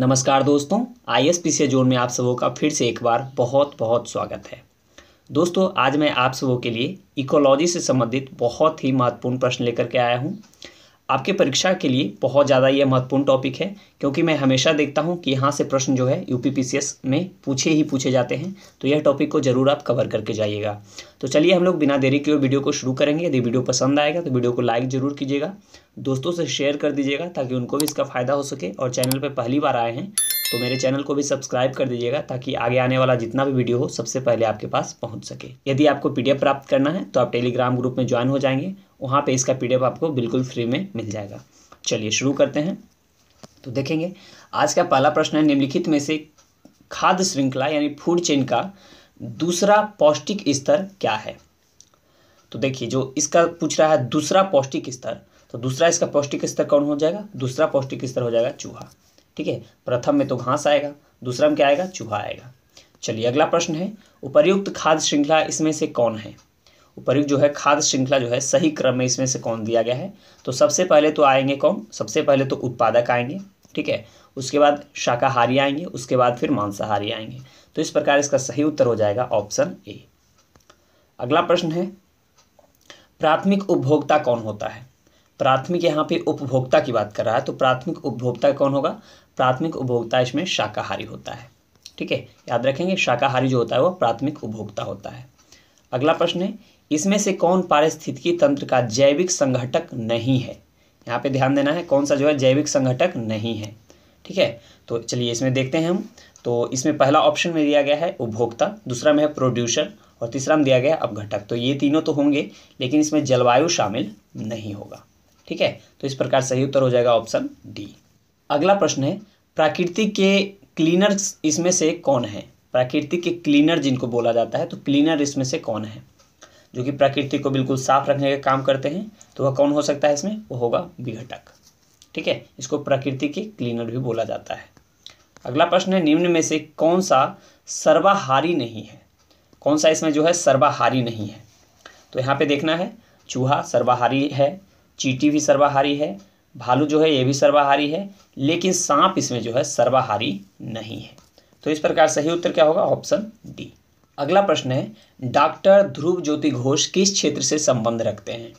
नमस्कार दोस्तों आईएसपी से जोन में आप सबों का फिर से एक बार बहुत बहुत स्वागत है दोस्तों आज मैं आप सबों के लिए इकोलॉजी से संबंधित बहुत ही महत्वपूर्ण प्रश्न लेकर के आया हूँ आपके परीक्षा के लिए बहुत ज़्यादा यह महत्वपूर्ण टॉपिक है क्योंकि मैं हमेशा देखता हूँ कि यहाँ से प्रश्न जो है यू में पूछे ही पूछे जाते हैं तो यह टॉपिक को ज़रूर आप कवर करके जाइएगा तो चलिए हम लोग बिना देरी के वीडियो को शुरू करेंगे यदि वीडियो पसंद आएगा तो वीडियो को लाइक ज़रूर कीजिएगा दोस्तों से शेयर कर दीजिएगा ताकि उनको भी इसका फ़ायदा हो सके और चैनल पर पहली बार आए हैं तो मेरे चैनल को भी सब्सक्राइब कर दीजिएगा ताकि आगे आने वाला जितना भी वीडियो हो सबसे पहले आपके पास पहुंच सके यदि आपको पीडीएफ प्राप्त करना है तो आप टेलीग्राम ग्रुप में ज्वाइन हो जाएंगे वहाँ पर इसका पी आपको बिल्कुल फ्री में मिल जाएगा चलिए शुरू करते हैं तो देखेंगे आज का पहला प्रश्न है निम्नलिखित में से खाद्य श्रृंखला यानी फूड चेन का दूसरा पौष्टिक स्तर क्या है तो देखिए जो इसका पूछ रहा है दूसरा पौष्टिक स्तर तो दूसरा इसका पौष्टिक स्तर कौन हो जाएगा दूसरा पौष्टिक स्तर हो जाएगा चूहा ठीक है प्रथम में तो घास आएगा दूसरा में क्या आएगा चूहा आएगा चलिए अगला प्रश्न है उपर्युक्त खाद्य श्रृंखला इसमें से कौन है उपर्युक्त जो है खाद्य श्रृंखला जो है सही क्रम में इसमें से कौन दिया गया है तो सबसे पहले तो आएंगे कौन सबसे पहले तो उत्पादक आएंगे ठीक है उसके बाद शाकाहारी आएंगे उसके बाद फिर मांसाहारी आएंगे तो इस प्रकार इसका सही उत्तर हो जाएगा ऑप्शन ए अगला प्रश्न है प्राथमिक उपभोक्ता कौन होता है प्राथमिक यहाँ पे उपभोक्ता की बात कर रहा है तो प्राथमिक उपभोक्ता कौन होगा प्राथमिक उपभोक्ता इसमें शाकाहारी होता है ठीक है याद रखेंगे शाकाहारी जो होता है वो प्राथमिक उपभोक्ता होता है अगला प्रश्न है इसमें से कौन पारिस्थितिकी तंत्र का जैविक संघटक नहीं है यहाँ पे ध्यान देना है कौन सा जो है जैविक संघटक नहीं है ठीक है तो चलिए इसमें देखते हैं हम तो इसमें पहला ऑप्शन में दिया गया है उपभोक्ता दूसरा में है प्रोड्यूसर और तीसरा में दिया गया है अपघटक तो ये तीनों तो होंगे लेकिन इसमें जलवायु शामिल नहीं होगा ठीक है तो इस प्रकार सही उत्तर हो जाएगा ऑप्शन डी अगला प्रश्न है प्राकृति के क्लीनर इसमें से कौन है प्राकृति के क्लीनर जिनको बोला जाता है तो क्लीनर इसमें से कौन है जो कि प्रकृति को बिल्कुल साफ रखने का काम करते हैं तो वह कौन हो सकता है इसमें वो होगा विघटक ठीक है इसको प्रकृति के क्लीनर भी बोला जाता है अगला प्रश्न है निम्न में से कौन सा सर्वाहारी नहीं है कौन सा इसमें जो है सर्वाहारी नहीं है तो यहाँ पे देखना है चूहा सर्वाहारी है चीटी भी सर्वाहारी है भालू जो है ये भी सर्वाहारी है लेकिन सांप इसमें जो है सर्वाहारी नहीं है तो इस प्रकार सही उत्तर क्या होगा ऑप्शन डी अगला प्रश्न है डॉक्टर ध्रुव ज्योति घोष किस क्षेत्र से संबंध रखते हैं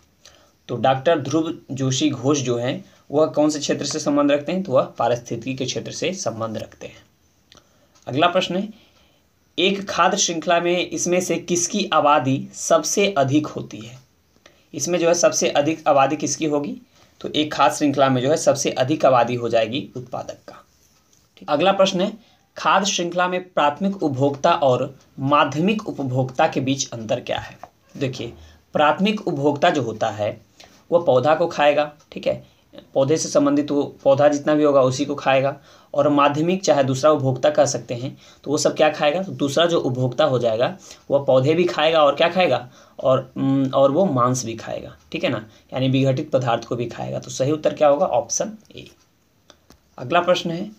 तो डॉक्टर ध्रुव जोशी घोष जो हैं वह कौन से क्षेत्र से संबंध रखते हैं तो वह पारिस्थितिकी के क्षेत्र से संबंध रखते हैं अगला प्रश्न है एक खाद्य श्रृंखला में इसमें से किसकी आबादी सबसे अधिक होती है इसमें जो है सबसे अधिक आबादी किसकी होगी तो एक खाद श्रृंखला में जो है सबसे अधिक आबादी हो जाएगी उत्पादक का अगला प्रश्न है खाद श्रृंखला में प्राथमिक उपभोक्ता और माध्यमिक उपभोक्ता के बीच अंतर क्या है देखिए प्राथमिक उपभोक्ता जो होता है वह पौधा को खाएगा ठीक है पौधे से संबंधित वो पौधा जितना भी होगा उसी को खाएगा और माध्यमिक चाहे दूसरा उपभोक्ता कह सकते हैं तो वो सब क्या खाएगा तो दूसरा जो उपभोक्ता हो जाएगा वह पौधे भी खाएगा और क्या खाएगा और और वो मांस भी खाएगा ठीक है ना यानी विघटित पदार्थ को भी खाएगा तो सही उत्तर क्या होगा ऑप्शन ए अगला प्रश्न है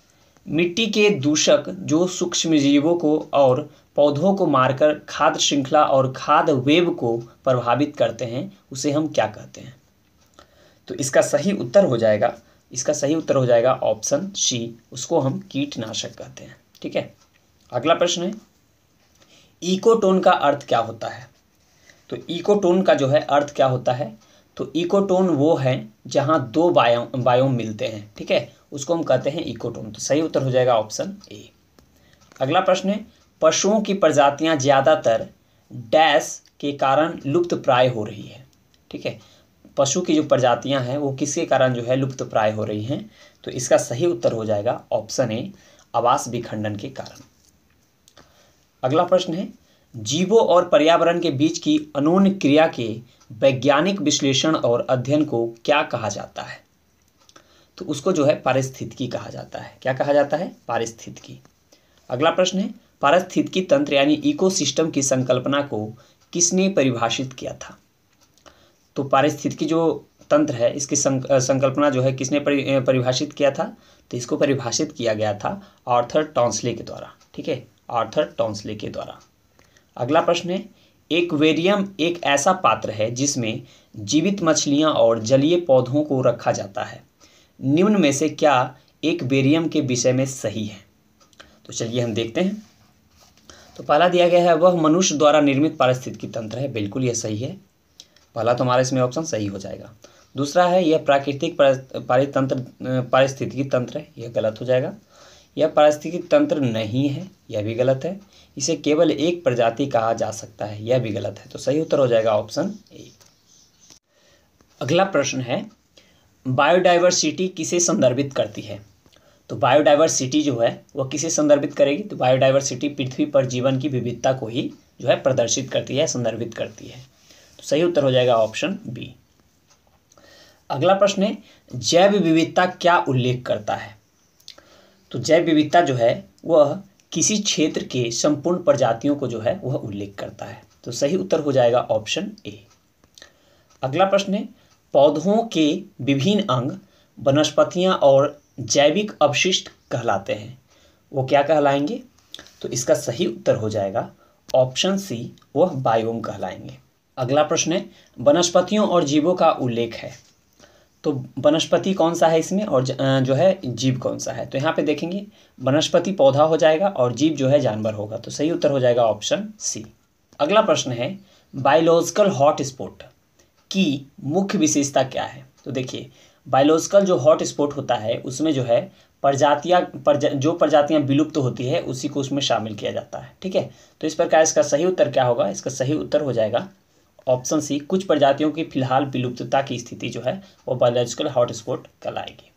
मिट्टी के दूषक जो सूक्ष्म जीवों को और पौधों को मारकर खाद्य श्रृंखला और खाद वेब को प्रभावित करते हैं उसे हम क्या कहते हैं तो इसका सही उत्तर हो जाएगा इसका सही उत्तर हो जाएगा ऑप्शन सी उसको हम कीटनाशक कहते हैं ठीक है अगला प्रश्न है इकोटोन का अर्थ क्या होता है तो इकोटोन का जो है अर्थ क्या होता है तो इकोटोन वो है जहां दो बायोम बायोम मिलते हैं ठीक है उसको हम कहते हैं इकोटोन तो सही उत्तर हो जाएगा ऑप्शन ए अगला प्रश्न है पशुओं की प्रजातियां ज़्यादातर डैश के कारण लुप्त प्राय हो रही है ठीक है पशु की जो प्रजातियां हैं वो किसके कारण जो है लुप्त प्राय हो रही हैं तो इसका सही उत्तर हो जाएगा ऑप्शन ए आवास विखंडन के कारण अगला प्रश्न है जीवों और पर्यावरण के बीच की अनोन क्रिया के वैज्ञानिक विश्लेषण और अध्ययन को क्या कहा जाता है तो उसको जो है पारिस्थितिकी कहा जाता है क्या कहा जाता है पारिस्थितिकी अगला प्रश्न है पारिस्थितिकी तंत्र यानी इकोसिस्टम की संकल्पना को किसने परिभाषित किया था तो पारिस्थितिकी जो तंत्र है इसकी संकल्पना जो है किसने परिभाषित किया था तो इसको परिभाषित किया गया था आर्थर टॉन्सले के द्वारा ठीक है आर्थर टॉन्सले के द्वारा अगला प्रश्न है एक्वेरियम एक ऐसा पात्र है जिसमें जीवित मछलियां और जलीय पौधों को रखा जाता है निम्न में से क्या एक्वेरियम के विषय में सही है तो चलिए हम देखते हैं तो पहला दिया गया है वह मनुष्य द्वारा निर्मित पारिस्थितिकी तंत्र है बिल्कुल यह सही है पहला तो हमारा इसमें ऑप्शन सही हो जाएगा दूसरा है यह प्राकृतिक पारितंत्र पारिस्थितिकी तंत्र है यह गलत हो जाएगा यह पारिस्थितिकी तंत्र नहीं है यह भी गलत है इसे केवल एक प्रजाति कहा जा सकता है यह भी गलत है तो सही उत्तर हो जाएगा ऑप्शन ए अगला प्रश्न है बायोडाइवर्सिटी किसे संदर्भित करती है तो बायोडाइवर्सिटी जो है वह किसे संदर्भित करेगी तो बायोडाइवर्सिटी पृथ्वी पर जीवन की विविधता को ही जो है प्रदर्शित करती है संदर्भित करती है सही उत्तर हो जाएगा ऑप्शन बी अगला प्रश्न है जैव विविधता क्या उल्लेख करता है तो जैव विविधता जो है वह किसी क्षेत्र के संपूर्ण प्रजातियों को जो है वह उल्लेख करता है तो सही उत्तर हो जाएगा ऑप्शन ए अगला प्रश्न है पौधों के विभिन्न अंग वनस्पतियां और जैविक अवशिष्ट कहलाते हैं वो क्या कहलाएंगे तो इसका सही उत्तर हो जाएगा ऑप्शन सी वह बायोम कहलाएंगे अगला प्रश्न है वनस्पतियों और जीवों का उल्लेख है तो वनस्पति कौन सा है इसमें और जो है जीव कौन सा है तो यहाँ पे देखेंगे वनस्पति पौधा हो जाएगा और जीव जो है जानवर होगा तो सही उत्तर हो जाएगा ऑप्शन सी अगला प्रश्न है बायोलॉजिकल हॉट स्पॉट की मुख्य विशेषता क्या है तो देखिए बायोलॉजिकल जो हॉट स्पॉट होता है उसमें जो है प्रजातियाँ प्रजा जो प्रजातियाँ विलुप्त तो होती है उसी को उसमें शामिल किया जाता है ठीक है तो इस प्रकार इसका सही उत्तर क्या होगा इसका सही उत्तर हो जाएगा ऑप्शन सी कुछ प्रजातियों की फिलहाल विलुप्तता की स्थिति जो है वो बायोलॉजिकल हॉटस्पॉट कहलाएगी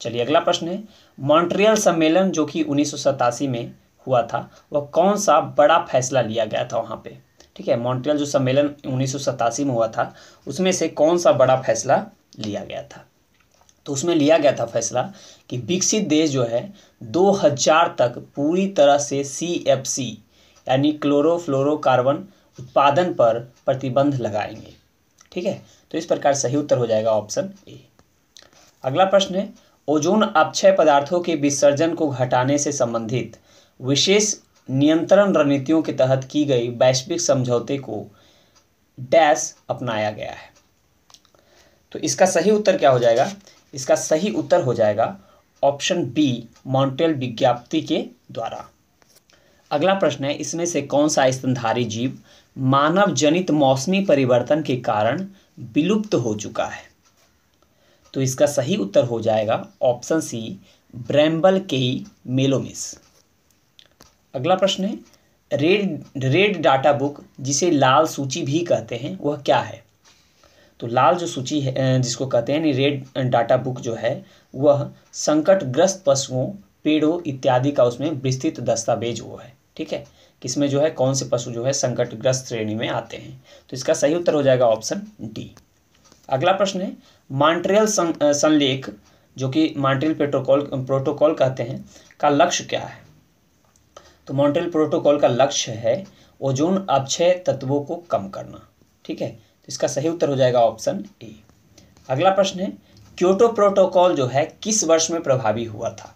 चलिए अगला प्रश्न है मॉन्ट्रियल सम्मेलन जो कि उन्नीस में हुआ था वह कौन सा बड़ा फैसला लिया गया था वहाँ पर ठीक है मॉन्ट्रियल जो सम्मेलन उन्नीस में हुआ था उसमें से कौन सा बड़ा फैसला लिया गया था तो उसमें लिया गया था फैसला कि विकसित देश जो है 2000 तक पूरी तरह से सी एफ सी यानी क्लोरोफ्लोरोकार्बन उत्पादन पर प्रतिबंध लगाएंगे ठीक है तो इस प्रकार सही उत्तर हो जाएगा ऑप्शन ए अगला प्रश्न है ओजोन अपक्षय पदार्थों के विसर्जन को घटाने से संबंधित विशेष नियंत्रण रणनीतियों के तहत की गई वैश्विक समझौते को डैश अपनाया गया है तो इसका सही उत्तर क्या हो जाएगा इसका सही उत्तर हो जाएगा ऑप्शन बी मॉन्टेल विज्ञप्ति के द्वारा अगला प्रश्न है इसमें से कौन सा स्तनधारी जीव मानव जनित मौसमी परिवर्तन के कारण विलुप्त हो चुका है तो इसका सही उत्तर हो जाएगा ऑप्शन सी ब्रैम्बल केई मेलोमिस अगला प्रश्न है रेड रेड डाटा बुक जिसे लाल सूची भी कहते हैं वह क्या है तो लाल जो सूची है जिसको कहते हैं रेड डाटा बुक जो है वह संकटग्रस्त पशुओं पेड़ों इत्यादि का उसमें विस्तृत दस्तावेज वो है ठीक है किसमें जो है कौन से पशु जो है संकटग्रस्त श्रेणी में आते हैं तो इसका सही उत्तर हो जाएगा ऑप्शन डी अगला प्रश्न है मॉन्ट्रियल सं, संलेख जो कि मॉन्ट्रियल प्रोटोकॉल प्रोटोकॉल कहते हैं का लक्ष्य क्या है तो मॉन्ट्रियल प्रोटोकॉल का लक्ष्य है ओजोन अक्षय तत्वों को कम करना ठीक है तो इसका सही उत्तर हो जाएगा ऑप्शन ए अगला प्रश्न है क्योटो प्रोटोकॉल जो है किस वर्ष में प्रभावी हुआ था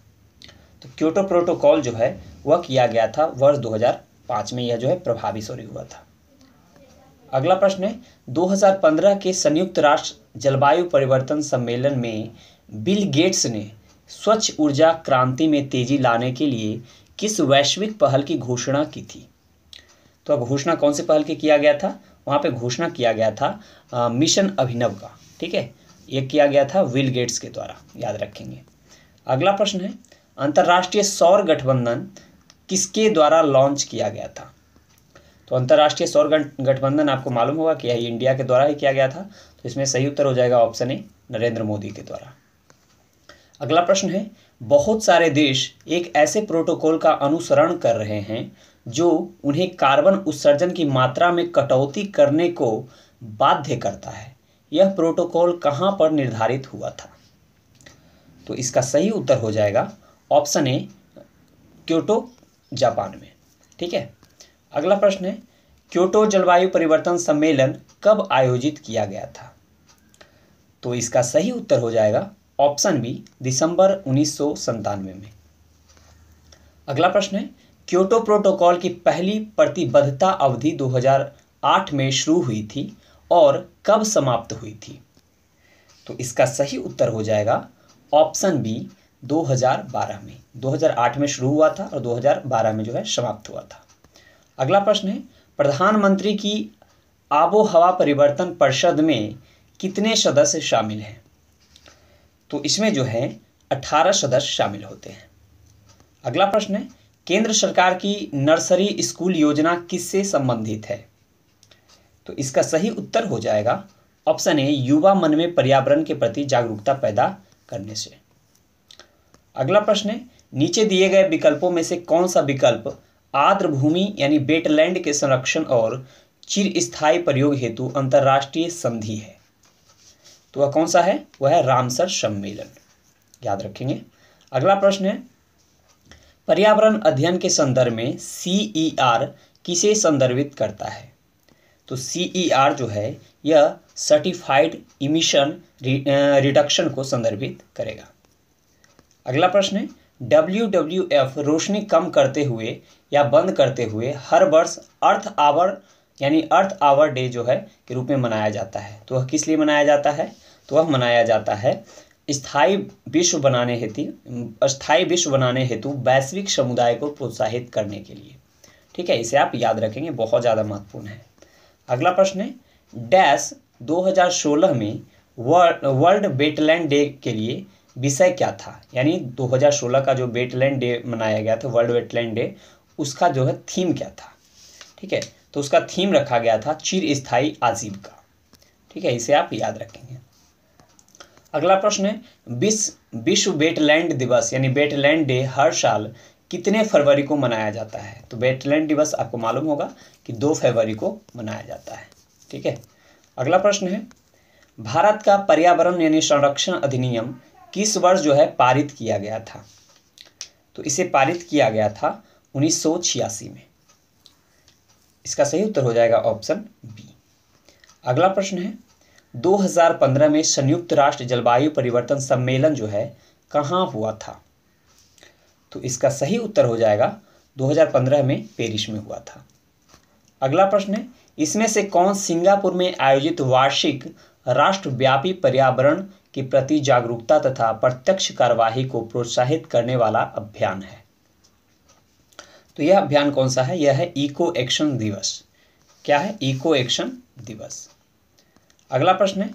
तो क्योटो प्रोटोकॉल जो है वह किया गया था वर्ष 2005 में यह जो है प्रभावी सॉरी हुआ था अगला प्रश्न है 2015 के संयुक्त राष्ट्र जलवायु परिवर्तन सम्मेलन में बिल गेट्स ने स्वच्छ ऊर्जा क्रांति में तेजी लाने के लिए किस वैश्विक पहल की घोषणा की थी तो अब घोषणा कौन से पहल की किया गया था वहाँ पे घोषणा किया गया था आ, मिशन अभिनव का ठीक है ये किया गया था विल गेट्स के द्वारा याद रखेंगे अगला प्रश्न है अंतर्राष्ट्रीय सौर गठबंधन किसके द्वारा लॉन्च किया गया था तो अंतर्राष्ट्रीय सौर गठबंधन आपको मालूम होगा कि यह इंडिया के द्वारा ही किया गया था तो इसमें सही उत्तर हो जाएगा ऑप्शन ए नरेंद्र मोदी के द्वारा अगला प्रश्न है बहुत सारे देश एक ऐसे प्रोटोकॉल का अनुसरण कर रहे हैं जो उन्हें कार्बन उत्सर्जन की मात्रा में कटौती करने को बाध्य करता है यह प्रोटोकॉल कहाँ पर निर्धारित हुआ था तो इसका सही उत्तर हो जाएगा ऑप्शन ए क्योटो जापान में ठीक है अगला प्रश्न है क्योटो जलवायु परिवर्तन सम्मेलन कब आयोजित किया गया था तो इसका सही उत्तर हो जाएगा ऑप्शन बी दिसंबर उन्नीस में अगला प्रश्न है क्योटो प्रोटोकॉल की पहली प्रतिबद्धता अवधि 2008 में शुरू हुई थी और कब समाप्त हुई थी तो इसका सही उत्तर हो जाएगा ऑप्शन बी 2012 में 2008 में शुरू हुआ था और 2012 में जो है समाप्त हुआ था अगला प्रश्न है प्रधानमंत्री की आबो हवा परिवर्तन परिषद में कितने सदस्य शामिल हैं तो इसमें जो है 18 सदस्य शामिल होते हैं अगला प्रश्न है केंद्र सरकार की नर्सरी स्कूल योजना किससे संबंधित है तो इसका सही उत्तर हो जाएगा ऑप्शन ए युवा मन में पर्यावरण के प्रति जागरूकता पैदा करने से अगला प्रश्न है नीचे दिए गए विकल्पों में से कौन सा विकल्प आर्द्र भूमि यानी बेटलैंड के संरक्षण और चिरस्थायी प्रयोग हेतु अंतर्राष्ट्रीय संधि है तो वह कौन सा है वह है रामसर सम्मेलन याद रखेंगे अगला प्रश्न है पर्यावरण अध्ययन के संदर्भ में सी आर e किसे संदर्भित करता है तो सी आर e जो है यह सर्टिफाइड इमिशन रिडक्शन को संदर्भित करेगा अगला प्रश्न है डब्ल्यू डब्ल्यू एफ रोशनी कम करते हुए या बंद करते हुए हर वर्ष अर्थ आवर यानी अर्थ आवर डे जो है के रूप में मनाया जाता है तो वह किस लिए मनाया जाता है तो वह मनाया जाता है स्थायी विश्व बनाने हेतु अस्थाई विश्व बनाने हेतु वैश्विक समुदाय को प्रोत्साहित करने के लिए ठीक है इसे आप याद रखेंगे बहुत ज़्यादा महत्वपूर्ण है अगला प्रश्न है डैश 2016 में वर्ल्ड वेटलैंड डे के लिए विषय क्या था यानी 2016 का जो वेटलैंड डे मनाया गया था वर्ल्ड वेटलैंड डे उसका जो है थीम क्या था ठीक है तो उसका थीम रखा गया था चिर स्थायी आजीविका ठीक है इसे आप याद रखेंगे अगला प्रश्न है विश्व विश्व वेटलैंड दिवस यानी वेटलैंड डे हर साल कितने फरवरी को मनाया जाता है तो वेटलैंड दिवस आपको मालूम होगा कि दो फरवरी को मनाया जाता है ठीक है अगला प्रश्न है भारत का पर्यावरण यानी संरक्षण अधिनियम किस वर्ष जो है पारित किया गया था तो इसे पारित किया गया था उन्नीस में इसका सही उत्तर हो जाएगा ऑप्शन बी अगला प्रश्न है 2015 में संयुक्त राष्ट्र जलवायु परिवर्तन सम्मेलन जो है कहाँ हुआ था तो इसका सही उत्तर हो जाएगा 2015 में पेरिस में हुआ था अगला प्रश्न है इसमें से कौन सिंगापुर में आयोजित वार्षिक राष्ट्रव्यापी पर्यावरण के प्रति जागरूकता तथा प्रत्यक्ष कार्यवाही को प्रोत्साहित करने वाला अभियान है तो यह अभियान कौन सा है यह है इको एक्शन दिवस क्या है इको एक्शन दिवस अगला प्रश्न है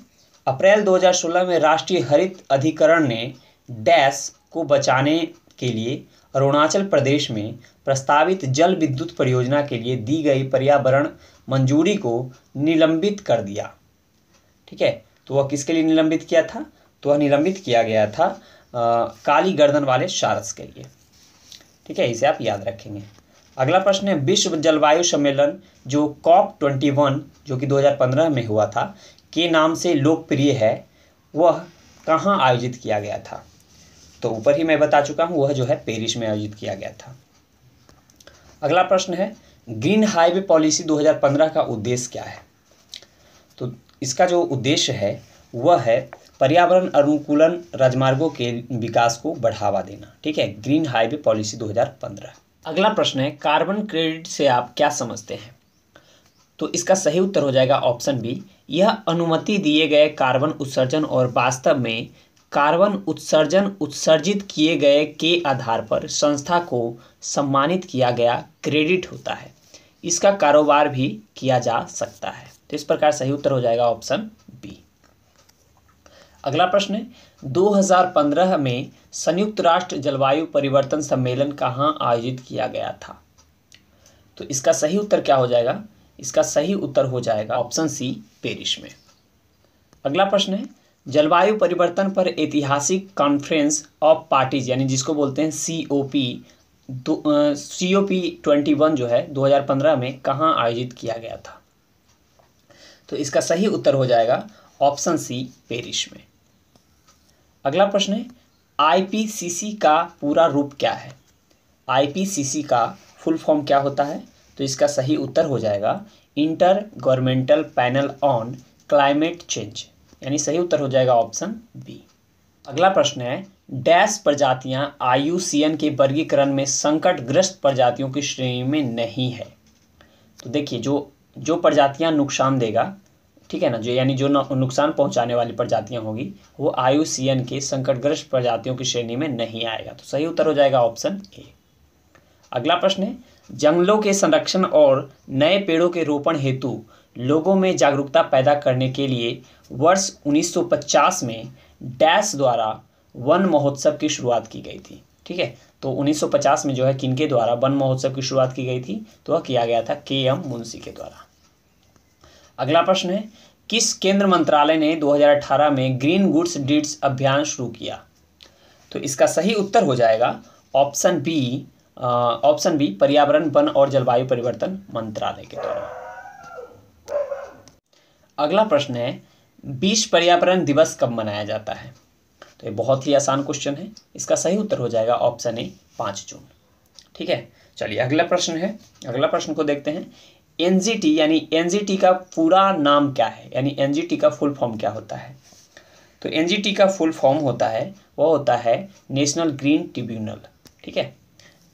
अप्रैल 2016 में राष्ट्रीय हरित अधिकरण ने डैश को बचाने के लिए अरुणाचल प्रदेश में प्रस्तावित जल विद्युत परियोजना के लिए दी गई पर्यावरण मंजूरी को निलंबित कर दिया ठीक है तो वह किसके लिए निलंबित किया था तो वह निलंबित किया गया था आ, काली गर्दन वाले सारस के लिए ठीक है इसे आप याद रखेंगे अगला प्रश्न है विश्व जलवायु सम्मेलन जो कॉप ट्वेंटी वन जो कि 2015 में हुआ था के नाम से लोकप्रिय है वह कहाँ आयोजित किया गया था तो ऊपर ही मैं बता चुका हूँ वह जो है पेरिस में आयोजित किया गया था अगला प्रश्न है ग्रीन हाईवे पॉलिसी 2015 का उद्देश्य क्या है इसका जो उद्देश्य है वह है पर्यावरण अनुकूलन राजमार्गों के विकास को बढ़ावा देना ठीक है ग्रीन हाईवे पॉलिसी 2015 अगला प्रश्न है कार्बन क्रेडिट से आप क्या समझते हैं तो इसका सही उत्तर हो जाएगा ऑप्शन बी यह अनुमति दिए गए कार्बन उत्सर्जन और वास्तव में कार्बन उत्सर्जन उत्सर्जित किए गए के आधार पर संस्था को सम्मानित किया गया क्रेडिट होता है इसका कारोबार भी किया जा सकता है तो इस प्रकार सही उत्तर हो जाएगा ऑप्शन बी अगला प्रश्न है 2015 में संयुक्त राष्ट्र जलवायु परिवर्तन सम्मेलन कहाँ आयोजित किया गया था तो इसका सही उत्तर क्या हो जाएगा इसका सही उत्तर हो जाएगा ऑप्शन सी पेरिस में अगला प्रश्न है जलवायु परिवर्तन पर ऐतिहासिक कॉन्फ्रेंस ऑफ पार्टीज यानी जिसको बोलते हैं C O P C O P twenty one जो है 2015 में कहाँ आयोजित किया गया था तो इसका सही उत्तर हो जाएगा ऑप्शन सी पेरिस में अगला प्रश्न है आईपीसीसी का पूरा रूप क्या है आईपीसीसी का फुल फॉर्म क्या होता है तो इसका सही उत्तर हो जाएगा inter governmental panel on climate change यानी सही उत्तर हो जाएगा ऑप्शन बी अगला प्रश्न है डैश प्रजातियां आईयूसीएन के वर्गीकरण में संकटग्रस्त प्रजातियों की श्रेणी में नहीं है तो देखिए जो जो प्रजातियाँ नुकसान देगा ठीक है ना जो यानी जो नुकसान पहुंचाने वाली प्रजातियां होगी वो आयु के संकटग्रस्त प्रजातियों की श्रेणी में नहीं आएगा तो सही उत्तर हो जाएगा ऑप्शन ए अगला प्रश्न है जंगलों के संरक्षण और नए पेड़ों के रोपण हेतु लोगों में जागरूकता पैदा करने के लिए वर्ष 1950 में डैश द्वारा वन महोत्सव की शुरुआत की गई थी ठीक है तो 1950 में जो है किनके द्वारा वन महोत्सव की शुरुआत की गई थी तो वह किया गया था के एम मुंशी के द्वारा अगला प्रश्न है किस केंद्र मंत्रालय ने 2018 में ग्रीन गुड्स डीड्स अभियान शुरू किया तो इसका सही उत्तर हो जाएगा ऑप्शन बी ऑप्शन बी पर्यावरण वन और जलवायु परिवर्तन मंत्रालय के द्वारा अगला प्रश्न है विश्व पर्यावरण दिवस कब मनाया जाता है तो ये बहुत ही आसान क्वेश्चन है इसका सही उत्तर हो जाएगा ऑप्शन ए पाँच जून ठीक है चलिए अगला प्रश्न है अगला प्रश्न को देखते हैं एन यानी एन का पूरा नाम क्या है यानी एन का फुल फॉर्म क्या होता है तो एन का फुल फॉर्म होता है वह होता है नेशनल ग्रीन ट्रिब्यूनल ठीक है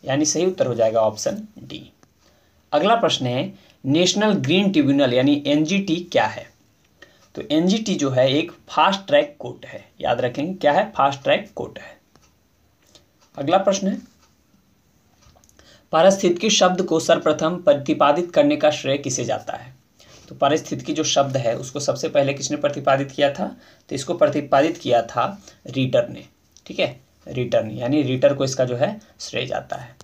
यानी सही उत्तर हो जाएगा ऑप्शन डी अगला प्रश्न है नेशनल ग्रीन ट्रिब्यूनल यानी एन क्या है तो एन जो है एक फास्ट ट्रैक कोर्ट है याद रखेंगे क्या है फास्ट ट्रैक कोर्ट है अगला प्रश्न है पारिस्थितिकी शब्द को सर्वप्रथम प्रतिपादित करने का श्रेय किसे जाता है तो पारिस्थितिकी जो शब्द है उसको सबसे पहले किसने प्रतिपादित किया था तो इसको प्रतिपादित किया था रीटर ने ठीक है रीटर ने यानी रीटर को इसका जो है श्रेय जाता है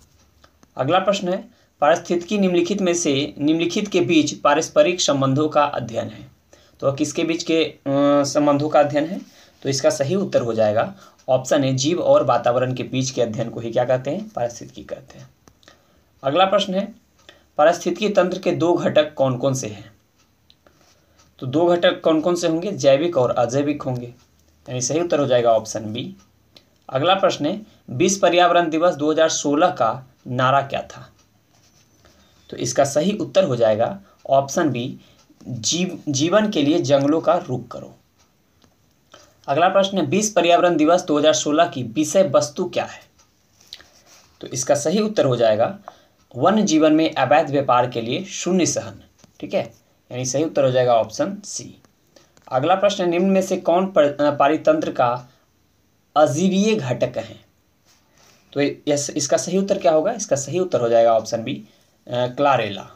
अगला प्रश्न है पारिस्थितिकी निम्नलिखित में से निम्नलिखित के बीच पारस्परिक संबंधों का अध्ययन है तो किसके बीच के संबंधों का अध्ययन है तो इसका सही उत्तर हो जाएगा ऑप्शन है जीव और वातावरण के बीच के अध्ययन को ही क्या कहते हैं पारिस्थितिकी कहते हैं अगला प्रश्न है पारिस्थितिकी तंत्र के दो घटक कौन कौन से हैं तो दो घटक कौन कौन से होंगे जैविक और अजैविक होंगे यानी सही उत्तर हो जाएगा ऑप्शन बी अगला प्रश्न है विश्व पर्यावरण दिवस 2016 का नारा क्या था तो इसका सही उत्तर हो जाएगा ऑप्शन बी जीव जीवन के लिए जंगलों का रुख करो अगला प्रश्न है विश्व पर्यावरण दिवस 2016 की विषय वस्तु क्या है तो इसका सही उत्तर हो जाएगा वन जीवन में अवैध व्यापार के लिए शून्य सहन ठीक है यानी सही उत्तर हो जाएगा ऑप्शन सी अगला प्रश्न निम्न में से कौन पारितंत्र का अजीवीय घटक है तो यस इसका सही उत्तर क्या होगा इसका सही उत्तर हो जाएगा ऑप्शन बी क्लारेला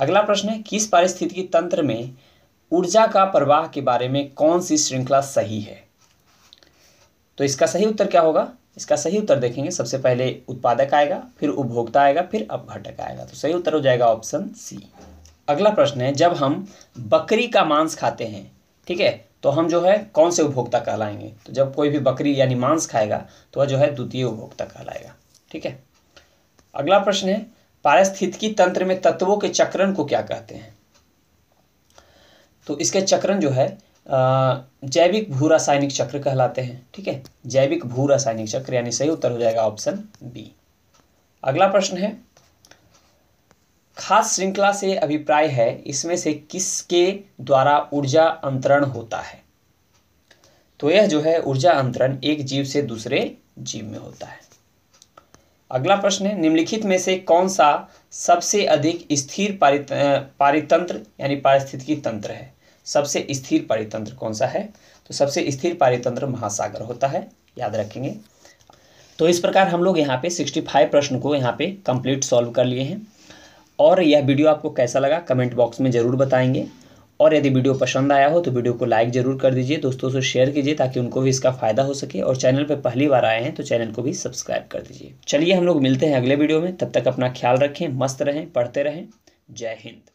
अगला प्रश्न है किस पारिस्थितिकी तंत्र में ऊर्जा का प्रवाह के बारे में कौन सी श्रृंखला सही है तो इसका सही उत्तर क्या होगा इसका सही उत्तर देखेंगे सबसे पहले उत्पादक आएगा फिर उपभोक्ता आएगा फिर अपघटक आएगा तो सही उत्तर हो जाएगा ऑप्शन सी अगला प्रश्न है जब हम बकरी का मांस खाते हैं ठीक है तो हम जो है कौन से उपभोक्ता कहलाएंगे तो जब कोई भी बकरी यानी मांस खाएगा तो वह जो है द्वितीय उपभोक्ता कहलाएगा ठीक है अगला प्रश्न है पारिस्थितिकी तंत्र में तत्वों के चक्रण को क्या कहते हैं तो इसके चक्रण जो है जैविक भू रासायनिक चक्र कहलाते हैं ठीक है जैविक भू रासायनिक चक्र यानी सही उत्तर हो जाएगा ऑप्शन बी अगला प्रश्न है खास श्रृंखला से अभिप्राय है इसमें से किसके द्वारा ऊर्जा अंतरण होता है तो यह जो है ऊर्जा अंतरण एक जीव से दूसरे जीव में होता है अगला प्रश्न है निम्नलिखित में से कौन सा सबसे अधिक स्थिर पारित पारितंत्र यानी पारिस्थितिकी तंत्र है सबसे स्थिर पारितंत्र कौन सा है तो सबसे स्थिर पारितंत्र महासागर होता है याद रखेंगे तो इस प्रकार हम लोग यहाँ पे 65 प्रश्न को यहाँ पे कंप्लीट सॉल्व कर लिए हैं और यह वीडियो आपको कैसा लगा कमेंट बॉक्स में ज़रूर बताएंगे और यदि वीडियो पसंद आया हो तो वीडियो को लाइक ज़रूर कर दीजिए दोस्तों से शेयर कीजिए ताकि उनको भी इसका फ़ायदा हो सके और चैनल पर पहली बार आए हैं तो चैनल को भी सब्सक्राइब कर दीजिए चलिए हम लोग मिलते हैं अगले वीडियो में तब तक अपना ख्याल रखें मस्त रहें पढ़ते रहें जय हिंद